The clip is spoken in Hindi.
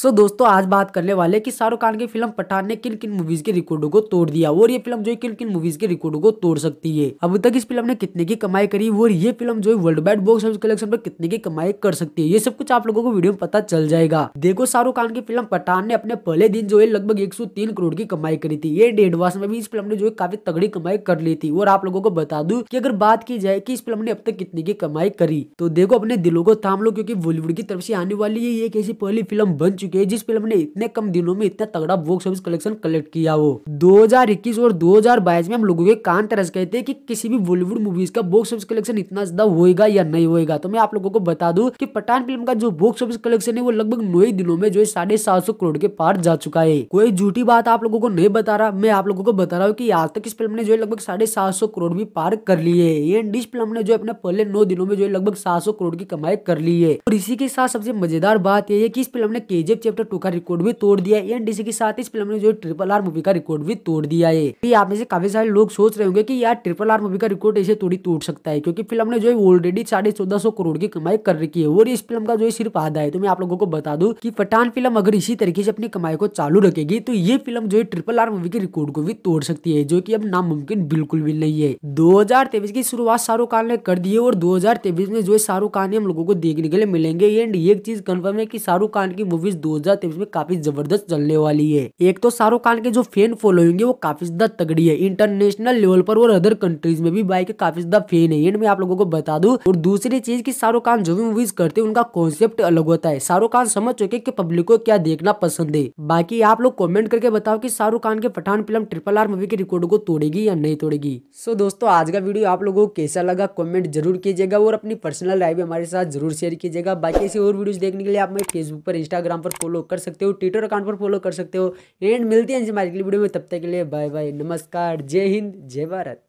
सो so, दोस्तों आज बात करने वाले कि शाहरुख खान की फिल्म पठान ने किन किन मूवीज के रिकॉर्डों को तोड़ दिया और ये फिल्म जो है किन किन मूवीज के रिकॉर्डों को तोड़ सकती है अब तक इस फिल्म ने कितने की कमाई करी और ये फिल्म जो है world wide box office collection पर कितने की कमाई कर सकती है ये सब कुछ आप लोगों को वीडियो में पता चल जाएगा देखो शाहरुख खान की फिल्म पठान ने अपने पहले दिन जो है लगभग एक करोड़ की कमाई करी थी ये डेढ़ वर्ष में भी इस फिल्म ने जो है काफी तगड़ी कमाई कर ली थी और आप लोगों को बता दू की अगर बात की जाए की इस फिल्म ने अब तक कितने की कमाई करी तो देखो अपने दिलों को थाम लो क्यूँकी बॉलीवुड की तरफ से आने वाली ये एक ऐसी पहली फिल्म बन चुकी चुके हैं जिस फिल्म ने इतने कम दिनों में इतना तगड़ा बॉक्स ऑफिस कलेक्शन कलेक्ट किया हो दो और दो में हम लोगों के कान तरस गए थे कि किसी भी बॉलीवुड मूवीज का बॉक्स ऑफिस कलेक्शन इतना ज्यादा होगा या नहीं होगा तो मैं आप लोगों को बता दू की पठान फिल्म का जो बॉक्स ऑफिस कलेक्शन है वो लगभग नौ ही दिनों में जो है साढ़े करोड़ के पार जा चुका है कोई झूठी बात आप लोगों को नहीं बता रहा मैं आप लोगों को बता रहा हूँ कि आज तक इस फिल्म ने जो है लगभग साढ़े सात करोड़ भी पार कर लिए है एंड इस फिल्म ने जो अपने पहले नौ दिनों में जो है लगभग सात करोड़ की कमाई कर ली है और इसी के साथ सबसे मजेदार बात यह है की इस फिल्म ने के एक चैप्टर टू का रिकॉर्ड भी तोड़ दिया है एनडीसी के साथ इस फिल्म ने जो ट्रिपल आर मूवी का रिकॉर्ड भी तोड़ दिया है आप में से काफी सारे लोग सोच रहे होंगे की यार ट्रिपल आर मूवी का रिकॉर्ड ऐसे थोड़ी टूट सकता है क्योंकि फिल्म ने जो है ऑलरेडी साढ़े चौदह करोड़ की कमाई कर रखी है और इस फिल्म का जो है सिर्फ आधा है तो मैं आप लोगों को बता दू की पठान फिल्म अगर इसी तरीके से अपनी कमाई को चालू रखेगी तो ये फिल्म जो है ट्रिपल आर मूवी के रिकॉर्ड को भी तोड़ सकती है जो की अब नामुमकिन बिल्कुल भी नहीं है दो की शुरुआत शाहरुख खान ने कर दी है और दो में जो है शाहरुख खान हम लोगों को देखने के लिए मिलेंगे एंड एक चीज कन्फर्म है की शाहरुख खान की मूवीज 2023 में काफी जबरदस्त चलने वाली है एक तो शाहरुख खान के जो फैन फॉलोइंग है वो काफी ज्यादा तगड़ी है इंटरनेशनल लेवल पर और अदर कंट्रीज में भी बाइक काफी ज्यादा फैन है एंड मैं आप लोगों को बता दू और दूसरी चीज की शाहरुख खान जो भी मूवीज करते हैं उनका कॉन्सेप्ट अलग होता है शाहरुख खान समझ चुके की पब्लिक को क्या देखना पसंद है बाकी आप लोग कॉमेंट करके बताओ की शाहरुख खान के Pathaan film triple R movie के रिकॉर्ड को तोड़ेगी या नहीं तोड़ेगी सो दोस्तों आज का वीडियो आप लोगों को कैसा लगा कॉमेंट जरूर कीजिएगा और अपनी पर्सनल लाइफ हमारे साथ जरूर शेयर कीजिएगा बाकी ऐसी और वीडियोस देखने के लिए आप मेरे फेसबुक पर इंस्टाग्राम पर फॉलो कर सकते हो ट्विटर अकाउंट पर फॉलो कर सकते हो एंड मिलते हैं हमारी अगली वीडियो में तब तक के लिए बाय बाय नमस्कार जय हिंद जय भारत